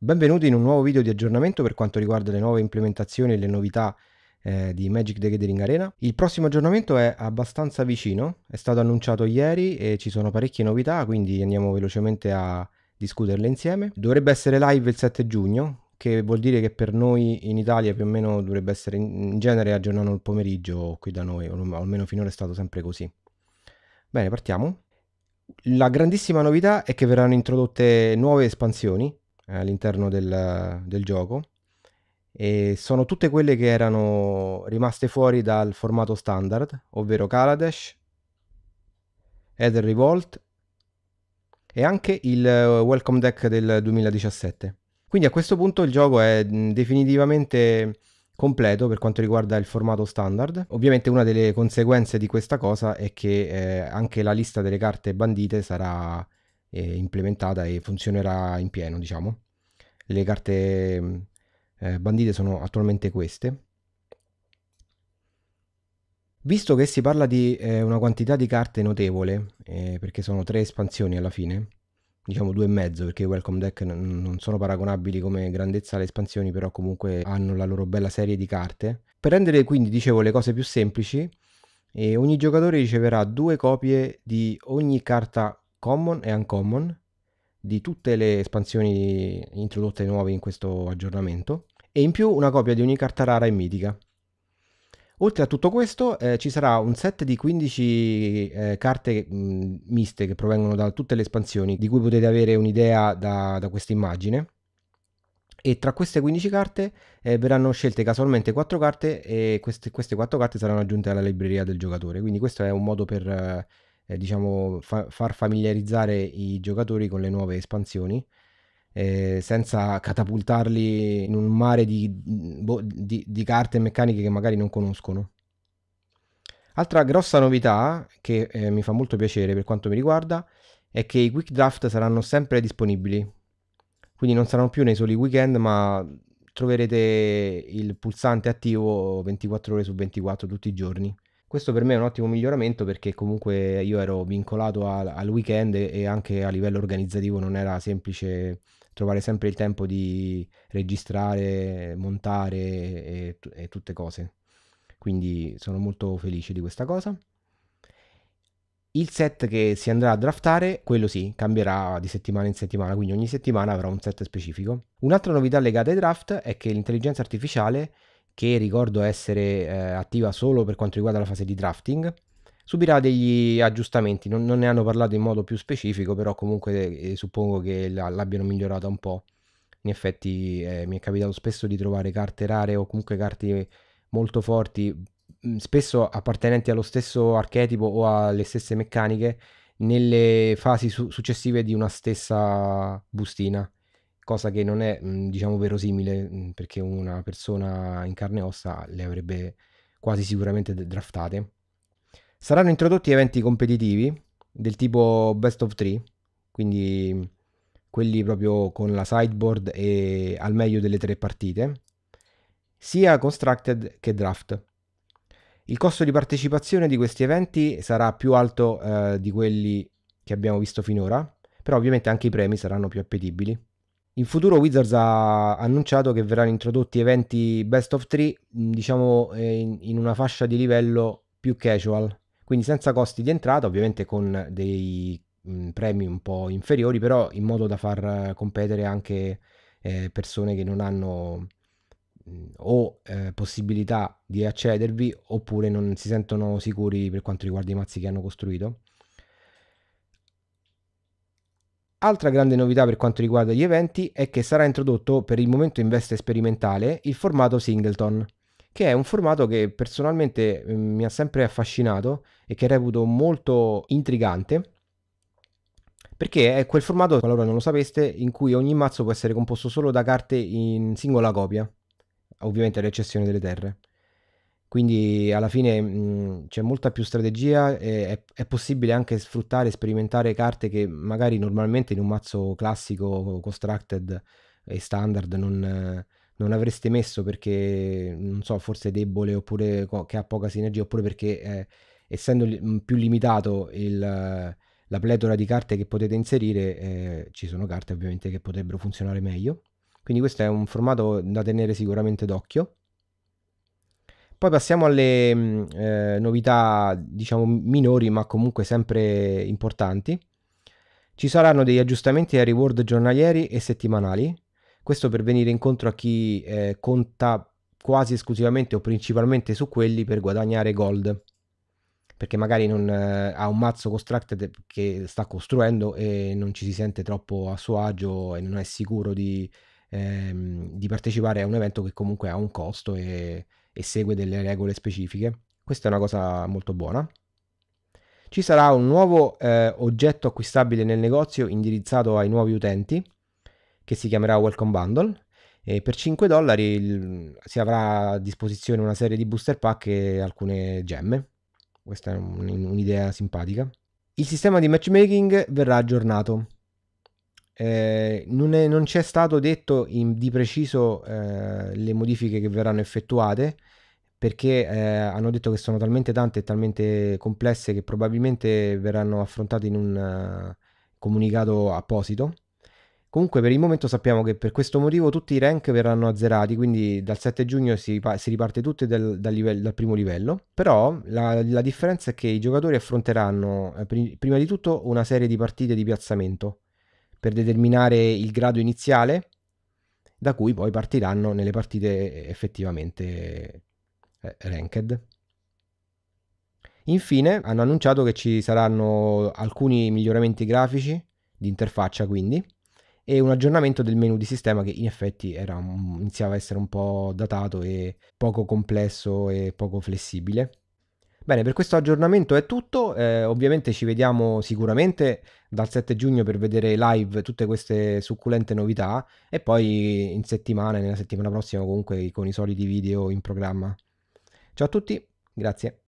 Benvenuti in un nuovo video di aggiornamento per quanto riguarda le nuove implementazioni e le novità eh, di Magic the Gathering Arena. Il prossimo aggiornamento è abbastanza vicino, è stato annunciato ieri e ci sono parecchie novità, quindi andiamo velocemente a discuterle insieme. Dovrebbe essere live il 7 giugno, che vuol dire che per noi in Italia più o meno dovrebbe essere in genere aggiornato il pomeriggio qui da noi, o almeno finora è stato sempre così. Bene, partiamo. La grandissima novità è che verranno introdotte nuove espansioni all'interno del, del gioco e sono tutte quelle che erano rimaste fuori dal formato standard, ovvero Kaladesh, Ether Revolt e anche il eh, Welcome Deck del 2017. Quindi a questo punto il gioco è definitivamente completo per quanto riguarda il formato standard. Ovviamente una delle conseguenze di questa cosa è che eh, anche la lista delle carte bandite sarà eh, implementata e funzionerà in pieno, diciamo. Le carte eh, bandite sono attualmente queste. Visto che si parla di eh, una quantità di carte notevole, eh, perché sono tre espansioni alla fine, diciamo due e mezzo perché i Welcome Deck non sono paragonabili come grandezza alle espansioni però comunque hanno la loro bella serie di carte per rendere quindi dicevo le cose più semplici eh, ogni giocatore riceverà due copie di ogni carta common e uncommon di tutte le espansioni introdotte nuove in questo aggiornamento e in più una copia di ogni carta rara e mitica. Oltre a tutto questo eh, ci sarà un set di 15 eh, carte mh, miste che provengono da tutte le espansioni di cui potete avere un'idea da, da questa immagine e tra queste 15 carte eh, verranno scelte casualmente 4 carte e queste, queste 4 carte saranno aggiunte alla libreria del giocatore quindi questo è un modo per eh, eh, diciamo, fa- far familiarizzare i giocatori con le nuove espansioni. Eh, senza catapultarli in un mare di, boh, di, di carte e meccaniche che magari non conoscono. Altra grossa novità che eh, mi fa molto piacere per quanto mi riguarda è che i quick draft saranno sempre disponibili. Quindi non saranno più nei soli weekend, ma troverete il pulsante attivo 24 ore su 24 tutti i giorni. Questo per me è un ottimo miglioramento perché comunque io ero vincolato a, al weekend e anche a livello organizzativo non era semplice trovare sempre il tempo di registrare, montare e, e tutte cose. Quindi sono molto felice di questa cosa. Il set che si andrà a draftare, quello sì, cambierà di settimana in settimana, quindi ogni settimana avrà un set specifico. Un'altra novità legata ai draft è che l'intelligenza artificiale che ricordo essere eh, attiva solo per quanto riguarda la fase di drafting, subirà degli aggiustamenti, non, non ne hanno parlato in modo più specifico, però comunque eh, suppongo che l'abbiano migliorata un po'. In effetti eh, mi è capitato spesso di trovare carte rare o comunque carte molto forti, mm, spesso appartenenti allo stesso archetipo o alle stesse meccaniche, nelle fasi su- successive di una stessa bustina cosa che non è, mhmm, diciamo, verosimile, mhmm, perché una persona in carne e ossa le avrebbe quasi sicuramente draftate. Saranno introdotti eventi competitivi del tipo best of three, quindi mhmm, quelli proprio con la sideboard e al meglio delle tre partite, sia constructed che draft. Il costo di partecipazione di questi eventi sarà più alto eh, di quelli che abbiamo visto finora, però ovviamente anche i premi saranno più appetibili. In futuro Wizards ha annunciato che verranno introdotti eventi best of 3, mm, diciamo eh, in una fascia di livello più casual, quindi senza costi di entrata, ovviamente con dei mm, premi un po' inferiori, però in modo da far competere anche eh, persone che non hanno mm, o eh, possibilità di accedervi oppure non si sentono sicuri per quanto riguarda i mazzi che hanno costruito. Altra grande novità per quanto riguarda gli eventi è che sarà introdotto, per il momento in veste sperimentale, il formato Singleton, che è un formato che personalmente mm, mi ha sempre affascinato e che reputo molto intrigante, perché è quel formato, qualora non lo sapeste, in cui ogni mazzo può essere composto solo da carte in singola copia, ovviamente ad eccezione delle terre. Quindi alla fine mh, mm, c'è molta più strategia e è, è, possibile anche sfruttare, e sperimentare carte che magari normalmente in un mazzo classico, constructed e standard non, non avreste messo perché, non so, forse è debole oppure co- che ha poca sinergia oppure perché eh, essendo li- mm, più limitato il, la pletora di carte che potete inserire, eh, ci sono carte ovviamente che potrebbero funzionare meglio. Quindi questo è un formato da tenere sicuramente d'occhio. Poi passiamo alle mm, eh, novità, diciamo, minori, ma comunque sempre importanti. Ci saranno degli aggiustamenti ai reward giornalieri e settimanali, questo per venire incontro a chi eh, conta quasi esclusivamente o principalmente su quelli per guadagnare gold perché magari non, eh, ha un mazzo constructed che sta costruendo e non ci si sente troppo a suo agio e non è sicuro di, ehm, di partecipare a un evento che comunque ha un costo e e segue delle regole specifiche. Questa è una cosa molto buona. Ci sarà un nuovo eh, oggetto acquistabile nel negozio indirizzato ai nuovi utenti che si chiamerà Welcome Bundle e per 5 dollari si avrà a disposizione una serie di booster pack e alcune gemme. Questa è un, un'idea simpatica. Il sistema di matchmaking verrà aggiornato eh, non, è, non, c'è stato detto in, di preciso eh, le modifiche che verranno effettuate perché eh, hanno detto che sono talmente tante e talmente complesse che probabilmente verranno affrontate in un uh, comunicato apposito. Comunque per il momento sappiamo che per questo motivo tutti i rank verranno azzerati, quindi dal 7 giugno si, si riparte tutti dal, dal, livello, dal, primo livello, però la, la, differenza è che i giocatori affronteranno eh, pr- prima di tutto una serie di partite di piazzamento per determinare il grado iniziale, da cui poi partiranno nelle partite effettivamente eh, ranked. Infine hanno annunciato che ci saranno alcuni miglioramenti grafici di interfaccia quindi e un aggiornamento del menu di sistema che in effetti era, iniziava a essere un po' datato e poco complesso e poco flessibile. Bene, per questo aggiornamento è tutto, eh, ovviamente ci vediamo sicuramente dal 7 giugno per vedere live tutte queste succulente novità e poi in settimana, nella settimana prossima comunque con i soliti video in programma. Ciao a tutti, grazie.